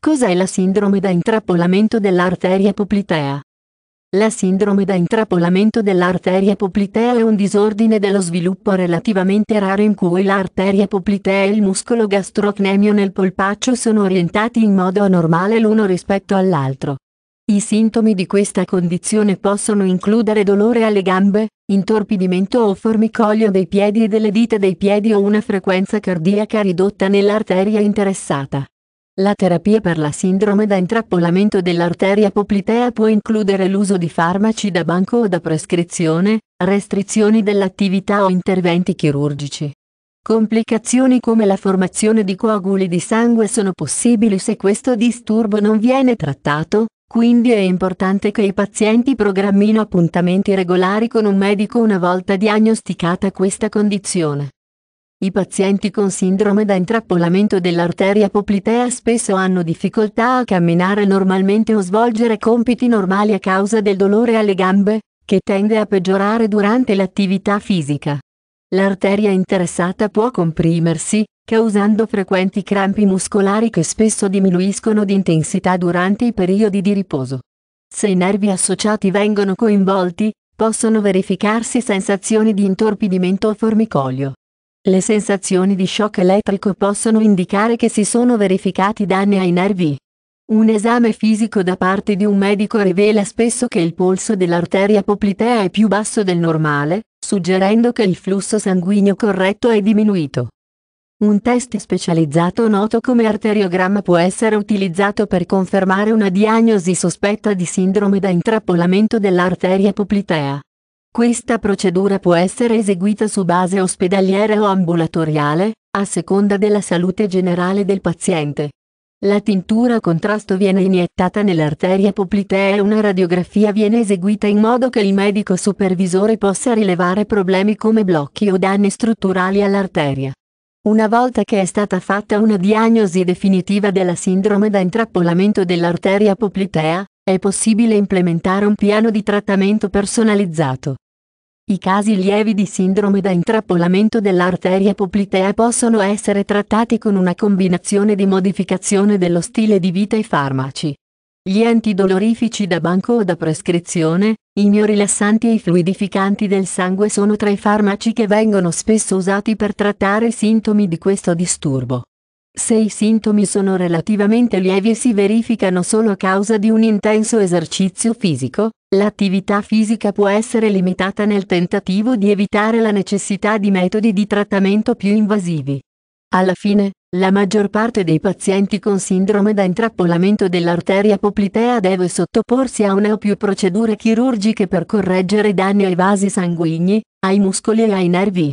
Cos'è la sindrome da intrappolamento dell'arteria poplitea? La sindrome da intrappolamento dell'arteria poplitea è un disordine dello sviluppo relativamente raro in cui l'arteria poplitea e il muscolo gastrocnemio nel polpaccio sono orientati in modo anormale l'uno rispetto all'altro. I sintomi di questa condizione possono includere dolore alle gambe, intorpidimento o formicolio dei piedi e delle dita dei piedi o una frequenza cardiaca ridotta nell'arteria interessata. La terapia per la sindrome da intrappolamento dell'arteria poplitea può includere l'uso di farmaci da banco o da prescrizione, restrizioni dell'attività o interventi chirurgici. Complicazioni come la formazione di coaguli di sangue sono possibili se questo disturbo non viene trattato, quindi è importante che i pazienti programmino appuntamenti regolari con un medico una volta diagnosticata questa condizione. I pazienti con sindrome da intrappolamento dell'arteria poplitea spesso hanno difficoltà a camminare normalmente o svolgere compiti normali a causa del dolore alle gambe, che tende a peggiorare durante l'attività fisica. L'arteria interessata può comprimersi, causando frequenti crampi muscolari che spesso diminuiscono di intensità durante i periodi di riposo. Se i nervi associati vengono coinvolti, possono verificarsi sensazioni di intorpidimento o formicolio. Le sensazioni di shock elettrico possono indicare che si sono verificati danni ai nervi. Un esame fisico da parte di un medico rivela spesso che il polso dell'arteria poplitea è più basso del normale, suggerendo che il flusso sanguigno corretto è diminuito. Un test specializzato noto come arteriogramma può essere utilizzato per confermare una diagnosi sospetta di sindrome da intrappolamento dell'arteria poplitea. Questa procedura può essere eseguita su base ospedaliera o ambulatoriale, a seconda della salute generale del paziente. La tintura a contrasto viene iniettata nell'arteria poplitea e una radiografia viene eseguita in modo che il medico supervisore possa rilevare problemi come blocchi o danni strutturali all'arteria. Una volta che è stata fatta una diagnosi definitiva della sindrome da intrappolamento dell'arteria poplitea, è possibile implementare un piano di trattamento personalizzato. I casi lievi di sindrome da intrappolamento dell'arteria poplitea possono essere trattati con una combinazione di modificazione dello stile di vita e farmaci. Gli antidolorifici da banco o da prescrizione, i miorilassanti e i fluidificanti del sangue sono tra i farmaci che vengono spesso usati per trattare i sintomi di questo disturbo. Se i sintomi sono relativamente lievi e si verificano solo a causa di un intenso esercizio fisico, l'attività fisica può essere limitata nel tentativo di evitare la necessità di metodi di trattamento più invasivi. Alla fine, la maggior parte dei pazienti con sindrome da intrappolamento dell'arteria poplitea deve sottoporsi a una o più procedure chirurgiche per correggere danni ai vasi sanguigni, ai muscoli e ai nervi.